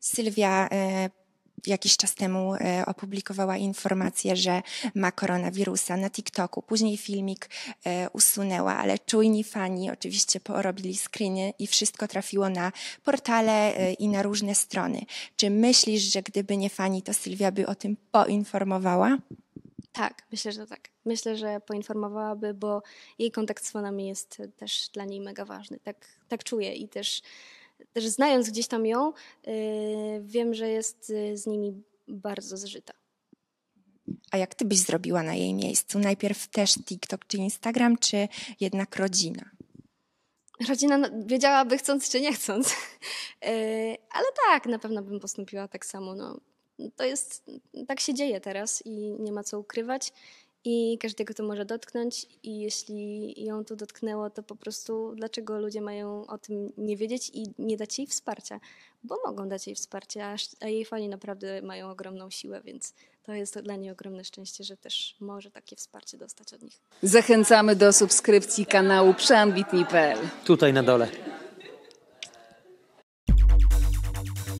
Sylwia e, jakiś czas temu e, opublikowała informację, że ma koronawirusa na TikToku. Później filmik e, usunęła, ale czujni fani oczywiście porobili screeny i wszystko trafiło na portale i na różne strony. Czy myślisz, że gdyby nie fani, to Sylwia by o tym poinformowała? Tak, myślę, że tak. Myślę, że poinformowałaby, bo jej kontakt z fanami jest też dla niej mega ważny. Tak, tak czuję i też też znając gdzieś tam ją, y, wiem, że jest y, z nimi bardzo zżyta. A jak ty byś zrobiła na jej miejscu? Najpierw też TikTok czy Instagram, czy jednak rodzina? Rodzina no, wiedziałaby chcąc czy nie chcąc. Y, ale tak, na pewno bym postąpiła tak samo. No, to jest, tak się dzieje teraz i nie ma co ukrywać i każdego to może dotknąć i jeśli ją to dotknęło, to po prostu dlaczego ludzie mają o tym nie wiedzieć i nie dać jej wsparcia? Bo mogą dać jej wsparcie, a jej fani naprawdę mają ogromną siłę, więc to jest dla niej ogromne szczęście, że też może takie wsparcie dostać od nich. Zachęcamy do subskrypcji kanału przeambitni.pl. Tutaj na dole.